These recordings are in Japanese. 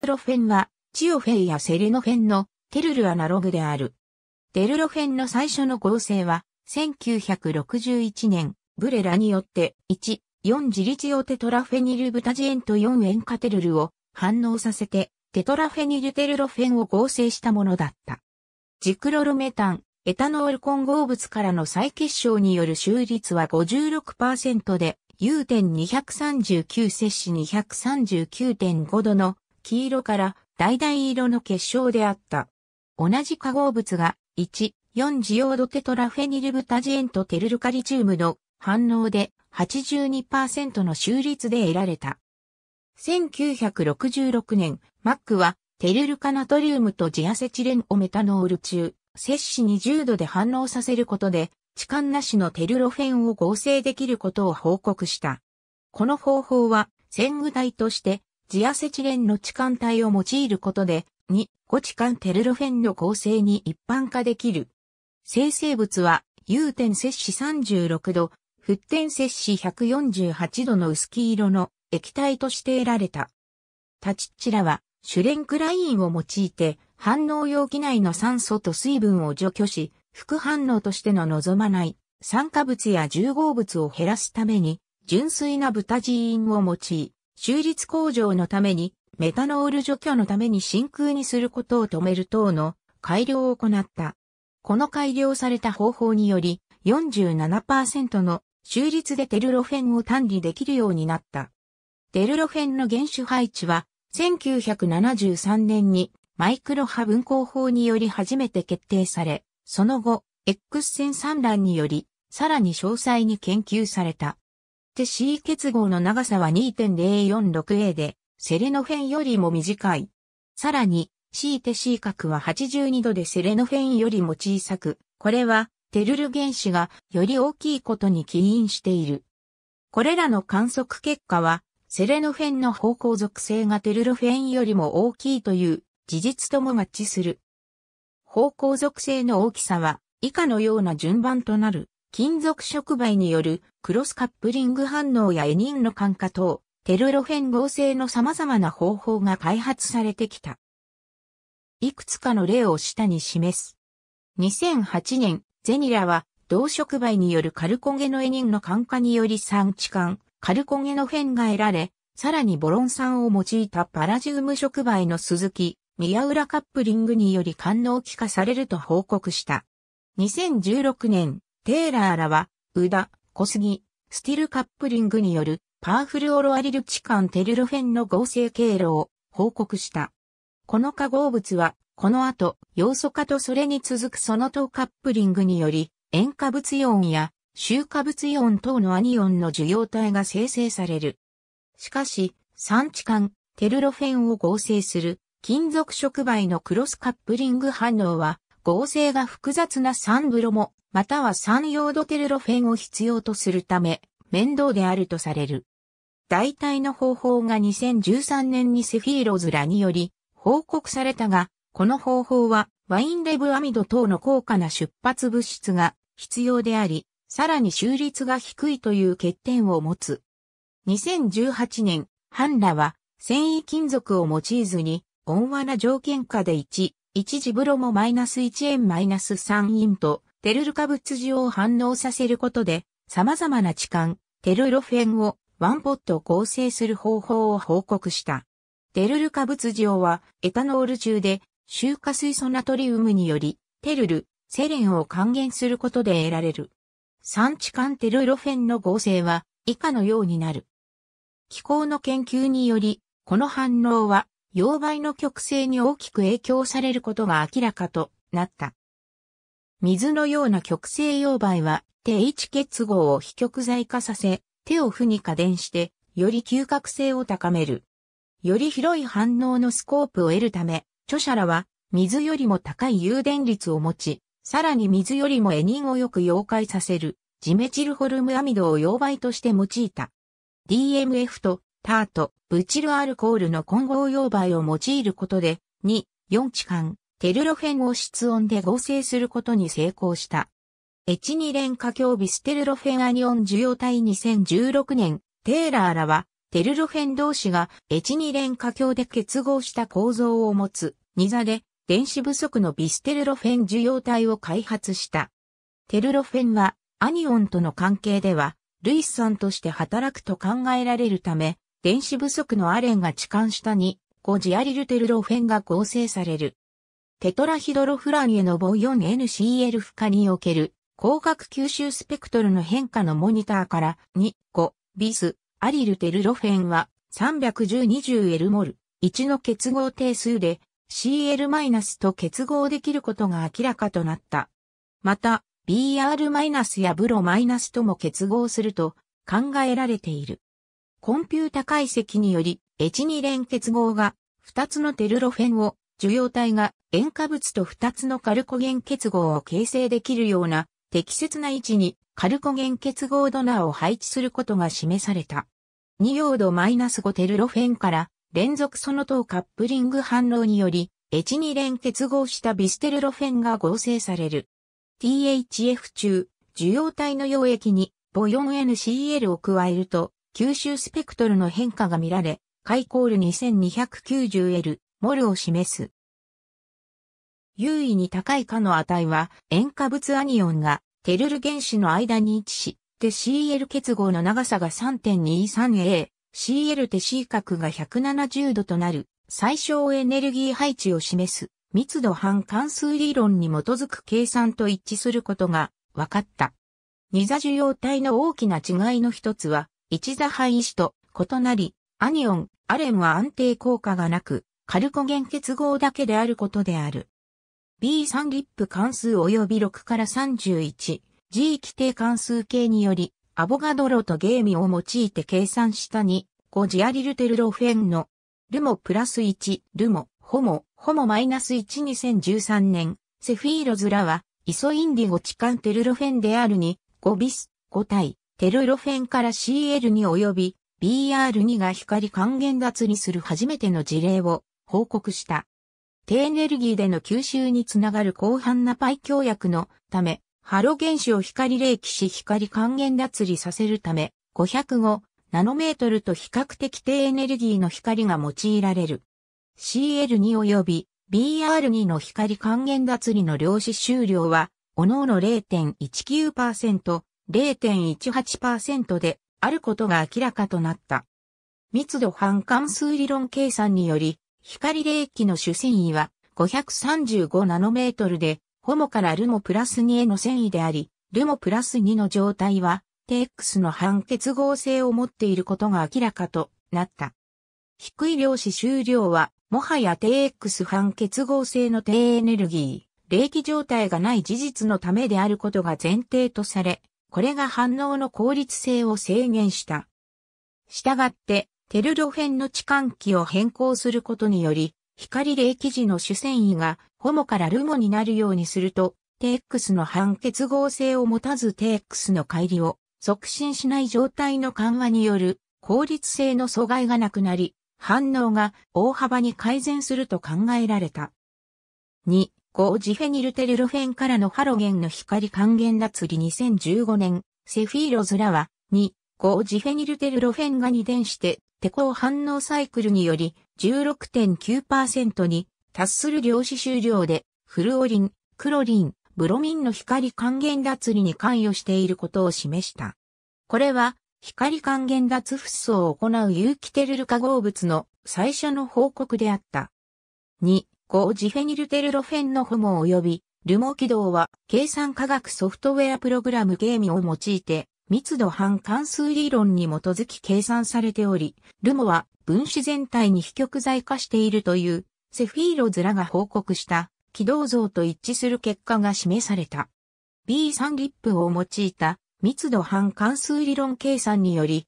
テロフェンは、チオフェンやセレノフェンのテルルアナログである。テルロフェンの最初の合成は、1961年、ブレラによって、1、4自立用テトラフェニルブタジエンと4塩化テルルを反応させて、テトラフェニルテルロフェンを合成したものだった。ジクロロメタン、エタノール混合物からの再結晶による収率は56%で、U.239 摂氏239.5度の黄色から橙色の結晶であった。同じ化合物が1、4ジオードテトラフェニルブタジエンとテルルカリチウムの反応で82%の収率で得られた。1966年、マックはテルルカナトリウムとジアセチレンをメタノール中、摂氏20度で反応させることで、痴漢なしのテルロフェンを合成できることを報告した。この方法は、戦具体としてジアセチレンの置換体を用いることで、2、5置換テルロフェンの構成に一般化できる。生成物は、有点摂氏36度、沸点摂氏148度の薄黄色の液体として得られた。タチッチラは、シュレンクラインを用いて、反応容器内の酸素と水分を除去し、副反応としての望まない酸化物や重合物を減らすために、純粋な豚ジーンを用い、修立工場のために、メタノール除去のために真空にすることを止める等の改良を行った。この改良された方法により、47%の修立でテルロフェンを単理できるようになった。テルロフェンの原種配置は、1973年にマイクロ波分光法により初めて決定され、その後、X 線産卵により、さらに詳細に研究された。C 結合の長さは 2.046A で、セレノフェンよりも短い。さらに、C て C 角は82度でセレノフェンよりも小さく、これは、テルル原子がより大きいことに起因している。これらの観測結果は、セレノフェンの方向属性がテルルフェンよりも大きいという事実とも合致する。方向属性の大きさは以下のような順番となる。金属触媒によるクロスカップリング反応やエニンの感化等、テルロフェン合成の様々な方法が開発されてきた。いくつかの例を下に示す。2008年、ゼニラは同触媒によるカルコゲのエニンの感化により酸置管、カルコゲのフェンが得られ、さらにボロン酸を用いたパラジウム触媒の鈴木、宮浦カップリングにより官能気化されると報告した。2016年、テーラーらは、宇田、小杉、スティルカップリングによるパワフルオロアリルチカンテルロフェンの合成経路を報告した。この化合物は、この後、要素化とそれに続くその等カップリングにより、塩化物イオンや臭化物イオン等のアニオンの受容体が生成される。しかし、酸値間、テルロフェンを合成する金属触媒のクロスカップリング反応は、合成が複雑な酸ブロもまたは三葉ドテルロフェンを必要とするため、面倒であるとされる。代替の方法が2013年にセフィーロズラにより報告されたが、この方法はワインレブアミド等の高価な出発物質が必要であり、さらに収率が低いという欠点を持つ。2018年、ハンラは繊維金属を用いずに、温和な条件下で1、一時風呂もマイナス1円マイナス3インとテルル化物状を反応させることで、様々な置換、テルロフェンをワンポット合成する方法を報告した。テルル化物状はエタノール中で臭化水素ナトリウムによりテルル、セレンを還元することで得られる。酸置換テルロフェンの合成は以下のようになる。気候の研究により、この反応は、溶媒の極性に大きく影響されることが明らかとなった。水のような極性溶媒は、定位置結合を非極剤化させ、手を負に加電して、より嗅覚性を高める。より広い反応のスコープを得るため、著者らは、水よりも高い誘電率を持ち、さらに水よりもエニンをよく溶解させる、ジメチルホルムアミドを溶媒として用いた。DMF とタート、ブチルアルコールの混合溶媒を用いることで、2、4置換、テルロフェンを室温で合成することに成功した。H2 連化強ビステルロフェンアニオン受容体2016年、テーラーらは、テルロフェン同士が H2 連化強で結合した構造を持つ、ニザで、電子不足のビステルロフェン受容体を開発した。テルロフェンは、アニオンとの関係では、ルイス酸として働くと考えられるため、電子不足のアレンが置換したに、5ジアリルテルロフェンが合成される。テトラヒドロフランへの棒 4NCL 負荷における光学吸収スペクトルの変化のモニターから2、5、ビス、アリルテルロフェンは 310-20L モル1の結合定数で CL- マイナスと結合できることが明らかとなった。また、BR- マイナスやブロマイナスとも結合すると考えられている。コンピュータ解析により、エチニレン結合が2つのテルロフェンを受容体が塩化物と2つのカルコゲン結合を形成できるような適切な位置にカルコゲン結合ドナーを配置することが示された。2用度 -5 テルロフェンから連続その等カップリング反応により、H に連結合したビステルロフェンが合成される。THF 中、受容体の溶液にボ 4NCL を加えると、吸収スペクトルの変化が見られ、カイコール 2290L、モルを示す。優位に高い価の値は、塩化物アニオンがテルル原子の間に位置し、で CL 結合の長さが 3.23A、CL 手 C 角が170度となる最小エネルギー配置を示す密度半関数理論に基づく計算と一致することが分かった。ニザ受容体の大きな違いの一つは、一座配子と異なり、アニオン、アレンは安定効果がなく、カルコゲン結合だけであることである。B3 リップ関数及び6から 31G 規定関数形により、アボガドロとゲーミを用いて計算した2、5ジアリルテルロフェンの、ルモプラス1、ルモ、ホモ、ホモマイナス1 2013年、セフィーロズラは、イソインディゴチカンテルロフェンである2、5ビス、5体、テルロフェンから CL に及び、BR2 が光還元脱にする初めての事例を報告した。低エネルギーでの吸収につながる広範なパイ協約のため、ハロ原子を光冷気し光還元脱離させるため、505ナノメートルと比較的低エネルギーの光が用いられる。CL2 及び BR2 の光還元脱離の量子収量は、おのおの0.19%、0.18%であることが明らかとなった。密度反関数理論計算により、光冷気の主繊維は535ナノメートルで、ホモからルモプラス2への繊維であり、ルモプラス2の状態は、TX の反結合性を持っていることが明らかとなった。低い量子終了は、もはや TX 反結合性の低エネルギー、冷気状態がない事実のためであることが前提とされ、これが反応の効率性を制限した。したがって、テルロフェンの置換器を変更することにより、光冷気時の主繊維がホモからルモになるようにすると、TX の反結合性を持たず TX の乖離を促進しない状態の緩和による効率性の阻害がなくなり、反応が大幅に改善すると考えられた。2、ージフェニルテルロフェンからのハロゲンの光還元脱離2015年、セフィーロズラは、2、ージフェニルテルロフェンが二電して手工反応サイクルにより16.9%に達する量子終了で、フルオリン、クロリン、ブロミンの光還元脱離に関与していることを示した。これは、光還元脱不素を行う有機テルル化合物の最初の報告であった。2、ージフェニルテルロフェンのホモ及び、ルモ軌道は計算科学ソフトウェアプログラムゲームを用いて密度半関数理論に基づき計算されており、ルモは分子全体に非極在化しているという、セフィーロズラが報告した軌道像と一致する結果が示された。B3 リップを用いた密度半関数理論計算により、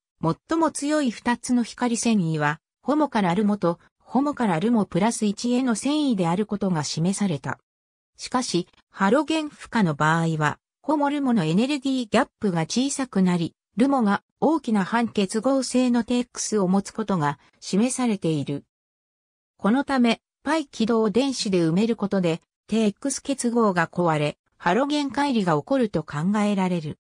最も強い2つの光繊維は、ホモからルモと、ホモからルモプラス1への繊維であることが示された。しかし、ハロゲン負荷の場合は、うモルモのエネルギーギャップが小さくなり、ルモが大きな半結合性の TX を持つことが示されている。このため、π 軌道電子で埋めることで、TX 結合が壊れ、ハロゲン乖離が起こると考えられる。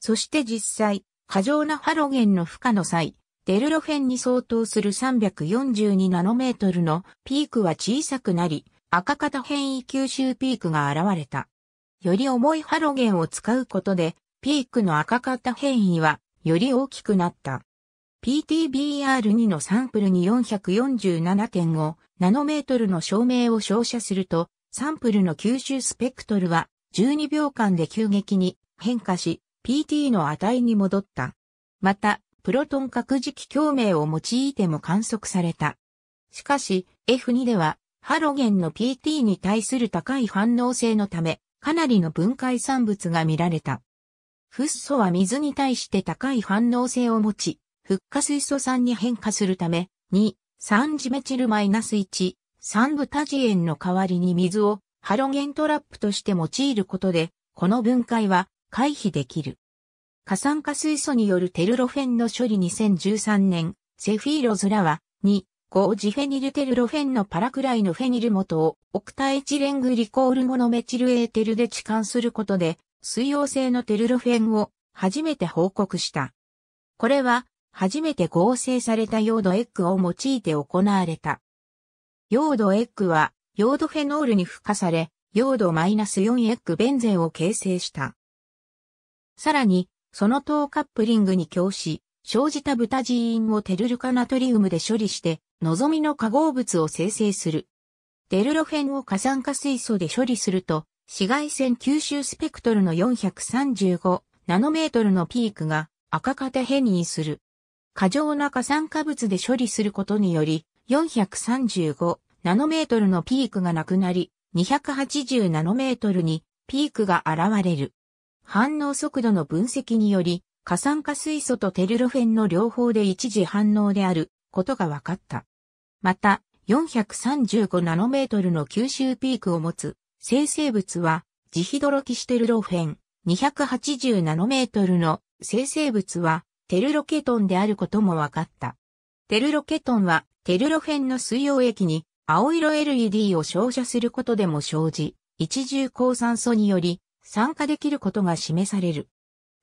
そして実際、過剰なハロゲンの負荷の際、デルロフェンに相当する342ナノメートルのピークは小さくなり、赤型変異吸収ピークが現れた。より重いハロゲンを使うことで、ピークの赤かった変異は、より大きくなった。PTBR2 のサンプルに447.5ナノメートルの照明を照射すると、サンプルの吸収スペクトルは12秒間で急激に変化し、PT の値に戻った。また、プロトン核磁気共鳴を用いても観測された。しかし、F2 では、ハロゲンの PT に対する高い反応性のため、かなりの分解産物が見られた。フッ素は水に対して高い反応性を持ち、フッ化水素酸に変化するため、2、3ジメチルマイナス -1、3ブタジエンの代わりに水をハロゲントラップとして用いることで、この分解は回避できる。過酸化水素によるテルロフェンの処理2013年、セフィーロズラは、2、5ジフェニルテルロフェンのパラクライのフェニル元をオクタエチレングリコール後のメチルエーテルで置換することで水溶性のテルロフェンを初めて報告した。これは初めて合成されたヨードエッグを用いて行われた。ヨードエッグはヨードフェノールに付加され、ヨード -4 エッグベンゼンを形成した。さらに、その等カップリングに供し、生じたブタジーンをテルルカナトリウムで処理して、望みの化合物を生成する。デルロフェンを過酸化水素で処理すると、紫外線吸収スペクトルの435ナノメートルのピークが赤型変異する。過剰な過酸化物で処理することにより、435ナノメートルのピークがなくなり、280ナノメートルにピークが現れる。反応速度の分析により、過酸化水素とテルロフェンの両方で一時反応であることが分かった。また、435ナノメートルの吸収ピークを持つ生成物は、ジヒドロキシテルロフェン、280ナノメートルの生成物は、テルロケトンであることも分かった。テルロケトンは、テルロフェンの水溶液に青色 LED を照射することでも生じ、一重抗酸素により酸化できることが示される。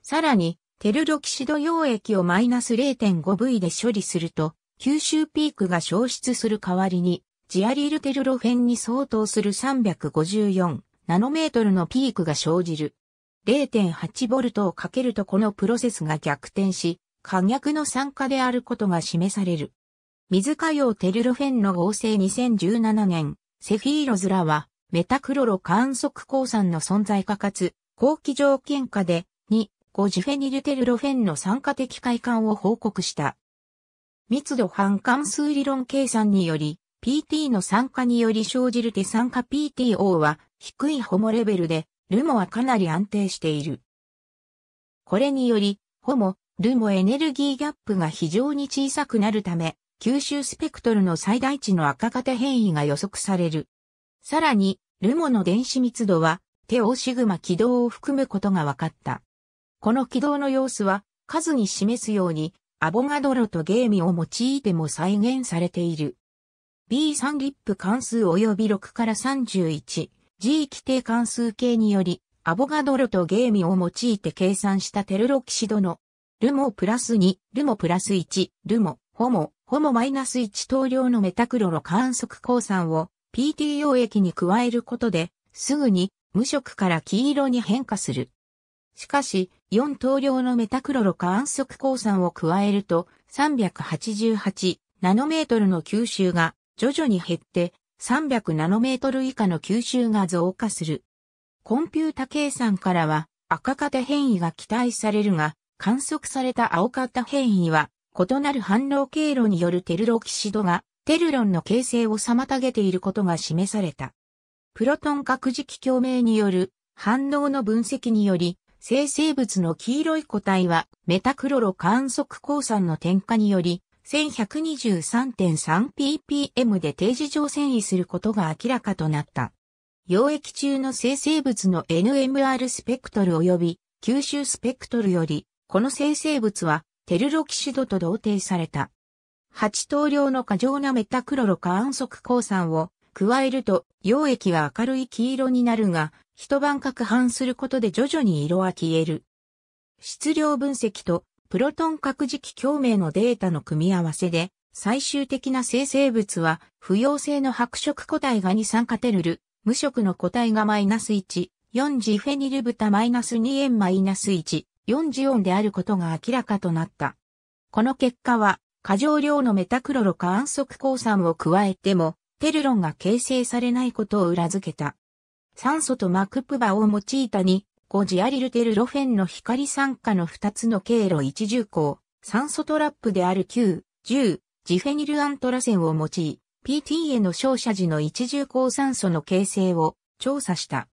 さらに、テルロキシド溶液をマイナス 0.5V で処理すると、吸収ピークが消失する代わりに、ジアリルテルロフェンに相当する354ナノメートルのピークが生じる。0.8ボルトをかけるとこのプロセスが逆転し、可逆の酸化であることが示される。水火用テルロフェンの合成2017年、セフィーロズラは、メタクロロ観測鉱酸の存在化かつ、後期条件下で、2、5ジフェニルテルロフェンの酸化的快感を報告した。密度半関数理論計算により、PT の酸化により生じる手酸化 PTO は低いホモレベルで、ルモはかなり安定している。これにより、ホモ、ルモエネルギーギャップが非常に小さくなるため、吸収スペクトルの最大値の赤型変異が予測される。さらに、ルモの電子密度は、テオシグマ軌道を含むことが分かった。この軌道の様子は、数に示すように、アボガドロとゲーミを用いても再現されている。B3 リップ関数及び6から 31G 規定関数系により、アボガドロとゲーミを用いて計算したテルロキシドの、ルモプラス2、ルモプラス1、ルモ、ホモ、ホモマイナス1等量のメタクロロ観測鉱酸を PTO 液に加えることで、すぐに無色から黄色に変化する。しかし、4等量のメタクロロ過安息鉱酸を加えると388ナノメートルの吸収が徐々に減って300ナノメートル以下の吸収が増加する。コンピュータ計算からは赤型変異が期待されるが観測された青型変異は異なる反応経路によるテルロキシドがテルロンの形成を妨げていることが示された。プロトン核磁気共鳴による反応の分析により生成物の黄色い個体は、メタクロロ観測鉱酸の添加により、1123.3ppm で定時上遷移することが明らかとなった。溶液中の生成物の NMR スペクトル及び吸収スペクトルより、この生成物はテルロキシドと同定された。8等量の過剰なメタクロロ過安息鉱酸を加えると溶液は明るい黄色になるが、一晩攪拌することで徐々に色は消える。質量分析とプロトン核磁気共鳴のデータの組み合わせで、最終的な生成物は、不溶性の白色個体が二酸化テルル、無色の個体がマイナス1、4次フェニルブタマイナス2円マイナス1、4次オンであることが明らかとなった。この結果は、過剰量のメタクロロ化安息鉱酸を加えても、テルロンが形成されないことを裏付けた。酸素とマクプバを用いた2、5ジアリルテルロフェンの光酸化の2つの経路一重光酸素トラップである Q－ 10、ジフェニルアントラセンを用い、PT への照射時の一重光酸素の形成を調査した。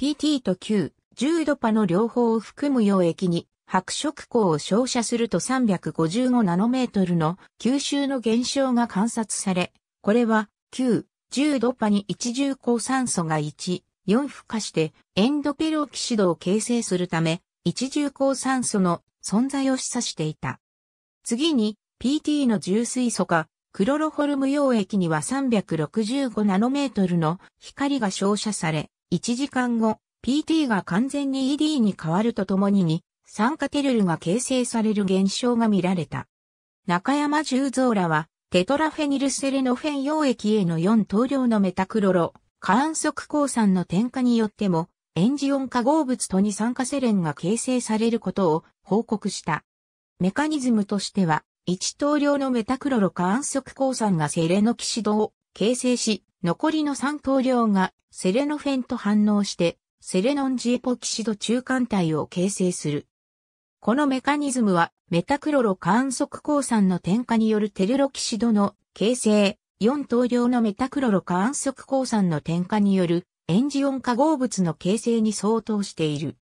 PT と Q、10ドパの両方を含む溶液に白色光を照射すると355ナノメートルの吸収の減少が観察され、これは Q、10度パに一重抗酸素が1、4孵化してエンドペロキシドを形成するため、一重抗酸素の存在を示唆していた。次に、PT の重水素化、クロロホルム溶液には365ナノメートルの光が照射され、1時間後、PT が完全に ED に変わるとともにに、酸化テルルが形成される現象が見られた。中山十蔵らは、テトラフェニルセレノフェン溶液への4等量のメタクロロ、観測鉱酸の添加によっても、エンジオン化合物と二酸化セレンが形成されることを報告した。メカニズムとしては、1等量のメタクロロ観測鉱酸がセレノキシドを形成し、残りの3等量がセレノフェンと反応して、セレノンジエポキシド中間体を形成する。このメカニズムは、メタクロロ観測鉱酸の添加によるテルロキシドの形成、4等量のメタクロロ観測鉱酸の添加によるエンジオン化合物の形成に相当している。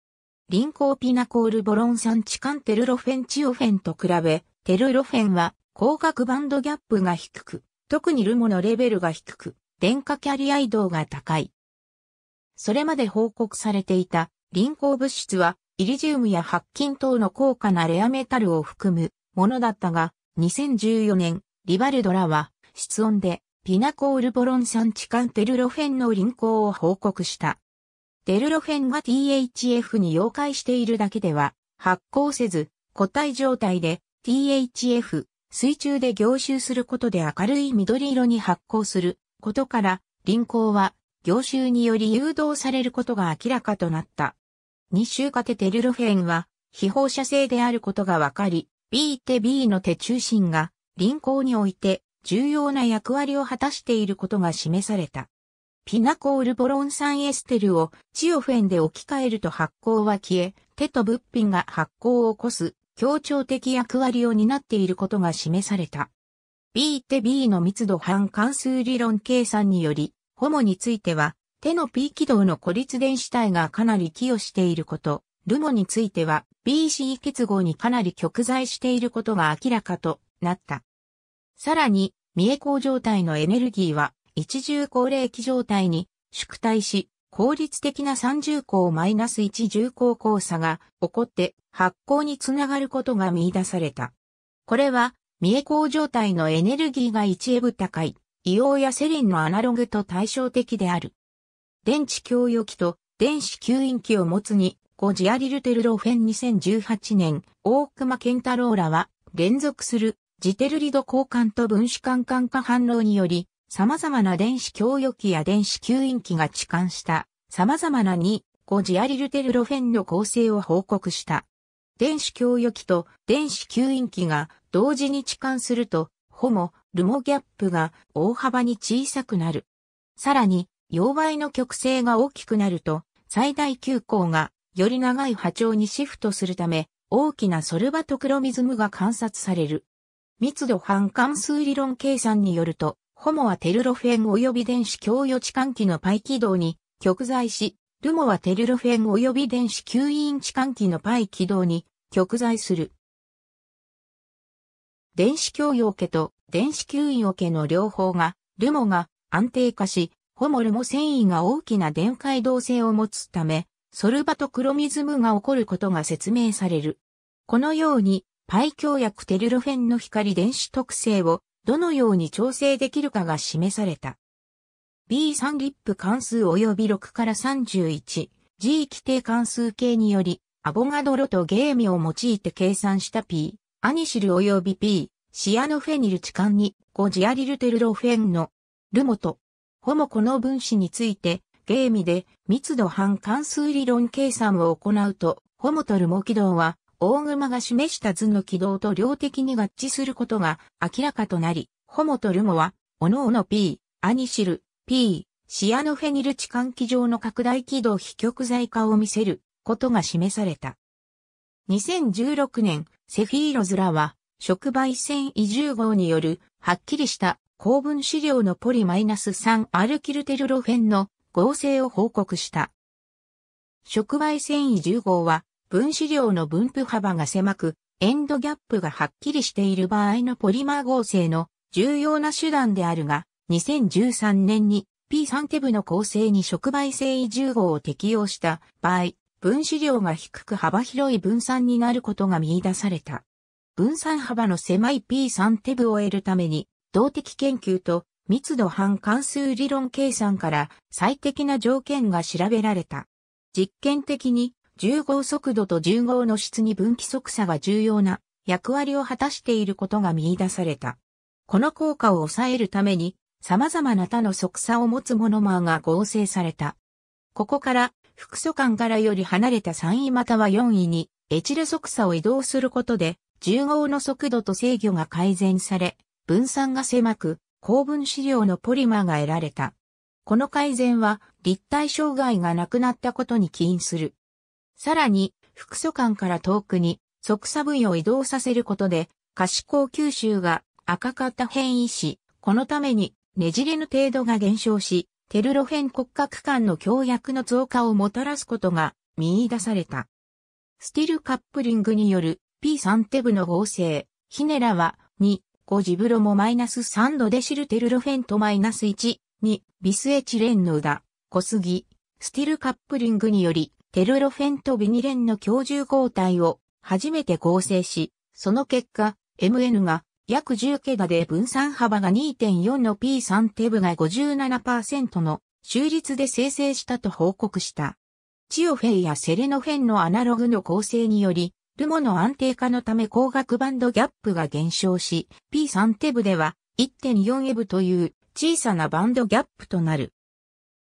リンコーピナコールボロン酸チカンテルロフェンチオフェンと比べ、テルロフェンは光学バンドギャップが低く、特にルモのレベルが低く、電化キャリア移動が高い。それまで報告されていた、リンコー物質はイリジウムや白金等の高価なレアメタルを含むものだったが、2014年、リバルドラは、室温で、ピナコールボロン酸カンテルロフェンの輪行を報告した。テルロフェンが THF に溶解しているだけでは、発酵せず、固体状態で THF、水中で凝集することで明るい緑色に発光することから、輪行は凝集により誘導されることが明らかとなった。二周かテテルロフェンは、非放射性であることがわかり、B て B の手中心が、輪行において、重要な役割を果たしていることが示された。ピナコールボロン酸エステルをチオフェンで置き換えると発酵は消え、手と物品が発酵を起こす協調的役割を担っていることが示された。B って B の密度半関数理論計算により、ホモについては手の P 軌道の孤立電子体がかなり寄与していること、ルモについては BC 結合にかなり極在していることが明らかとなった。さらに、見栄光状態のエネルギーは一重高齢期状態に縮退し、効率的な三重光マイナス一重光交差が起こって発光につながることが見出された。これは、見栄光状態のエネルギーが1エブ高い、硫黄やセリンのアナログと対照的である。電池供与機と電子吸引機を持つに、ゴジアリルテルロフェン2018年、大熊健太郎らは、連続する、ジテルリド交換と分子間間化反応により、様々な電子供与機や電子吸引機が置換した、様々な2、ゴジアリルテルロフェンの構成を報告した。電子供与機と電子吸引機が同時に置換すると、ホモ、ルモギャップが大幅に小さくなる。さらに、溶媒の極性が大きくなると、最大急行がより長い波長にシフトするため、大きなソルバトクロミズムが観察される。密度反関数理論計算によると、ホモはテルロフェン及び電子供与置換器のパイ軌道に極在し、ルモはテルロフェン及び電子吸引置換器のパイ軌道に極在する。電子供与家と電子吸引桶の両方が、ルモが安定化し、ホモルも繊維が大きな電解動性を持つため、ソルバとクロミズムが起こることが説明される。このように、パイ強薬テルロフェンの光電子特性をどのように調整できるかが示された。B3 リップ関数及び6から31、G 規定関数系により、アボガドロとゲーミを用いて計算した P、アニシル及び P、シアノフェニル置換に、5ジアリルテルロフェンの、ルモと、ほもこの分子について、ゲーミで密度半関数理論計算を行うと、ホモトルモ軌道は、大熊が示した図の軌道と量的に合致することが明らかとなり、ホモトルモは、おのおの P、アニシル、P、シアノフェニル置換器上の拡大軌道非極材化を見せることが示された。2016年、セフィーロズラは、触媒線移住号による、はっきりした高分子量のポリ -3 アルキルテルロフェンの合成を報告した。触媒繊維10号は分子量の分布幅が狭く、エンドギャップがはっきりしている場合のポリマー合成の重要な手段であるが、2013年に P3 テブの構成に触媒繊維10号を適用した場合、分子量が低く幅広い分散になることが見出された。分散幅の狭い P3 テブを得るために、動的研究と密度半関数理論計算から最適な条件が調べられた。実験的に重合速度と重合の質に分岐速差が重要な役割を果たしていることが見出された。この効果を抑えるために様々な他の速差を持つモノマーが合成された。ここから複素間からより離れた3位または4位にエチル速差を移動することで重合の速度と制御が改善され、分散が狭く、高分子量のポリマーが得られた。この改善は立体障害がなくなったことに起因する。さらに、複素間から遠くに即差部位を移動させることで、可視光吸収が赤かった変異し、このためにねじれぬ程度が減少し、テルロ変骨格間の強薬の増加をもたらすことが見出された。スティルカップリングによる P3 テブの合成、ヒネラは2ゴジブロもマイナス3度でシルテルロフェントマイナス1、2、ビスエチレンの裏、小杉、スティルカップリングにより、テルロフェントビニレンの強重抗体を初めて合成し、その結果、MN が約10桁で分散幅が2.4の P3 テブが57%の終率で生成したと報告した。チオフェイやセレノフェンのアナログの構成により、ルモの安定化のため光学バンドギャップが減少し、P3 テブでは1.4エブという小さなバンドギャップとなる。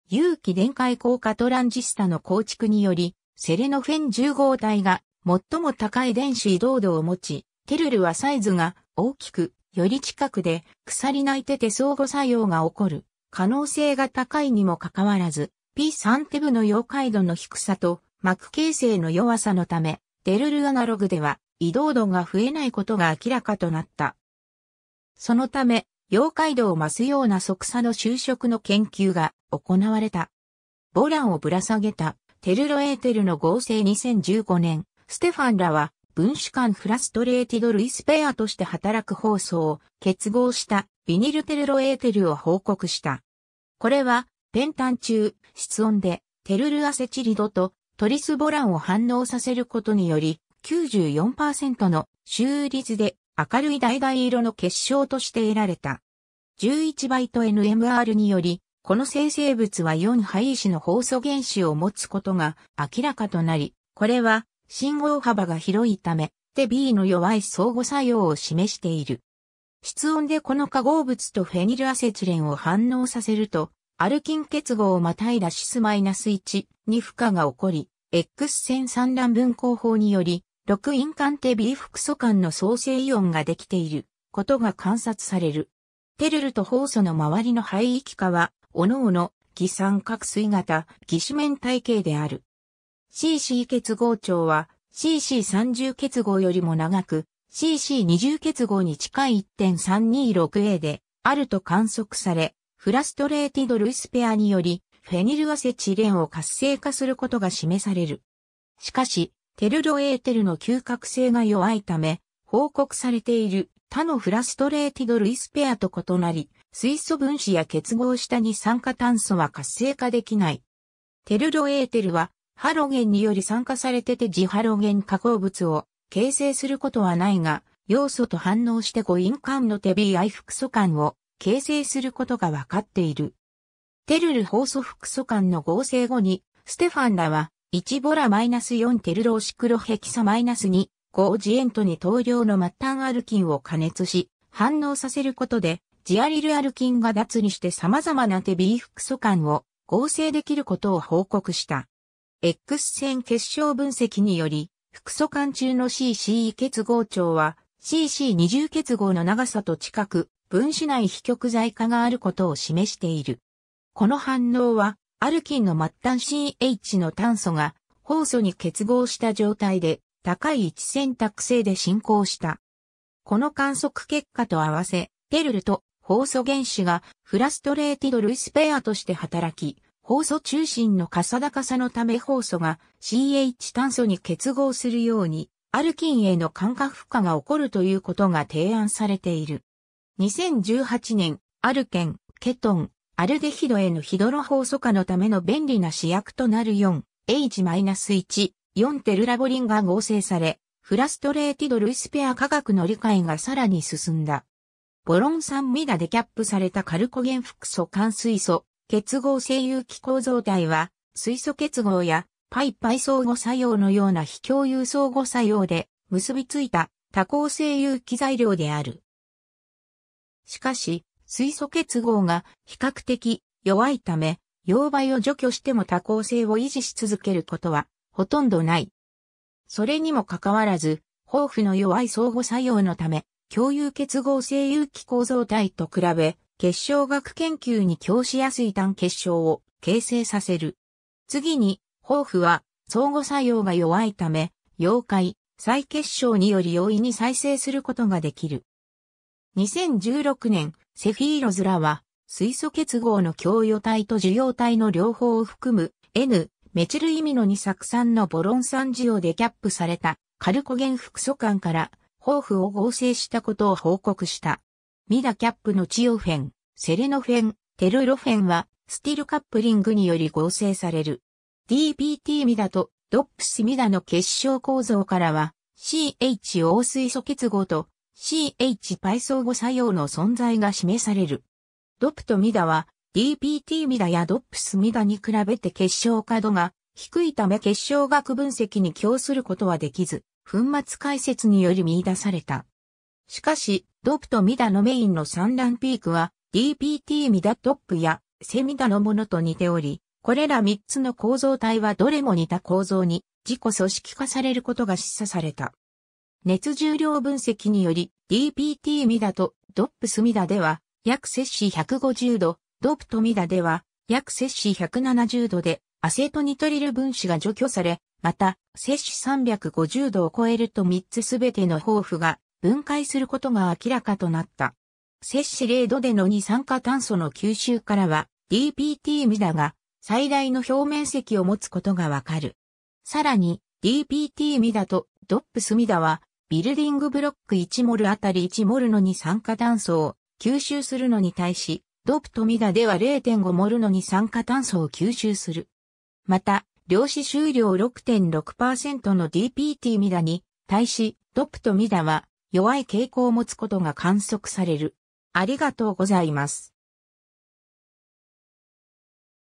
有機電解効果トランジスタの構築により、セレノフェン10号体が最も高い電子移動度を持ち、テルルはサイズが大きく、より近くで鎖内手手相互作用が起こる可能性が高いにもかかわらず、P3 テブの溶解度の低さと膜形成の弱さのため、デルルアナログでは移動度が増えないことが明らかとなった。そのため、妖怪度を増すような即差の就職の研究が行われた。ボランをぶら下げたテルロエーテルの合成2015年、ステファンらは分子間フラストレーティドルイスペアとして働く放送を結合したビニルテルロエーテルを報告した。これは、ペンタン中、室温で、テルルアセチリドとトリスボランを反応させることにより、94%の周率で明るい橙色の結晶として得られた。11倍と NMR により、この生成物は4配子の放送原子を持つことが明らかとなり、これは信号幅が広いため、で B の弱い相互作用を示している。室温でこの化合物とフェニルアセチレンを反応させると、アルキン結合をまたいだシスマイナス -1 に負荷が起こり、X 線産卵分光法により、6イン間手 B 複素間の創生イオンができていることが観察される。テルルとホウ素の周りの排液化は、おのおの、偽酸角水型、偽種面体系である。CC 結合長は CC30 結合よりも長く CC20 結合に近い 1.326A であると観測され、フラストレーティド・ルイスペアにより、フェニルアセチレンを活性化することが示される。しかし、テルロエーテルの嗅覚性が弱いため、報告されている他のフラストレーティド・ルイスペアと異なり、水素分子や結合した二酸化炭素は活性化できない。テルロエーテルは、ハロゲンにより酸化されてて自ハロゲン化合物を形成することはないが、要素と反応して誤飲間の手い愛複素間を形成することが分かっている。テルル法素副素間の合成後に、ステファンらは、1ボラマイナス -4 テルローシクロヘキサマイナス -2、5ジエントに等量の末端アルキンを加熱し、反応させることで、ジアリルアルキンが脱にして様々なテビー副素間を合成できることを報告した。X 線結晶分析により、副素間中の CCE 結合長は CC20 結合の長さと近く、分子内非極剤化があることを示している。この反応は、アルキンの末端 CH の炭素が、酵素に結合した状態で、高い位置選択性で進行した。この観測結果と合わせ、テルルと酵素原子がフラストレーティドルイスペアとして働き、酵素中心の傘高さのため酵素が CH 炭素に結合するように、アルキンへの感覚負荷が起こるということが提案されている。2018年、アルケン、ケトン、アルデヒドへのヒドロ放素化のための便利な試薬となる 4H-1、4テルラボリンが合成され、フラストレーティドルイスペア科学の理解がさらに進んだ。ボロン酸ミダでキャップされたカルコゲン複素間水素、結合性有機構造体は、水素結合や、パイパイ相互作用のような非共有相互作用で結びついた多項性有機材料である。しかし、水素結合が比較的弱いため、溶媒を除去しても多孔性を維持し続けることはほとんどない。それにもかかわらず、豊富の弱い相互作用のため、共有結合性有機構造体と比べ、結晶学研究に供しやすい単結晶を形成させる。次に、豊富は相互作用が弱いため、溶解、再結晶により容易に再生することができる。2016年、セフィーロズラは、水素結合の供与体と受容体の両方を含む N、メチルイミノに酢酸のボロン酸需要でキャップされたカルコゲン副素間から抱負を合成したことを報告した。ミダキャップのチオフェン、セレノフェン、テルロフェンはスティルカップリングにより合成される。DPT ミダとドップスミダの結晶構造からは CHO 水素結合と CH パイ相互作用の存在が示される。ドプとミダは DPT ミダやドップスミダに比べて結晶化度が低いため結晶学分析に供することはできず、粉末解説により見出された。しかし、ドプとミダのメインの産卵ピークは DPT ミダドップやセミダのものと似ており、これら3つの構造体はどれも似た構造に自己組織化されることが示唆された。熱重量分析により DPT ミダとドップスミダでは約摂氏150度、ドプトミダでは約摂氏170度でアセトニトリル分子が除去され、また摂氏350度を超えると3つすべての抱負が分解することが明らかとなった。摂氏0度での二酸化炭素の吸収からは DPT ミダが最大の表面積を持つことがわかる。さらに DPT ミダとドップスミダはビルディングブロック1モルあたり1モルの二酸化炭素を吸収するのに対し、ドプトミダでは0.5モルの二酸化炭素を吸収する。また、量子収量6.6%の DPT ミダに対し、ドプトミダは弱い傾向を持つことが観測される。ありがとうございます。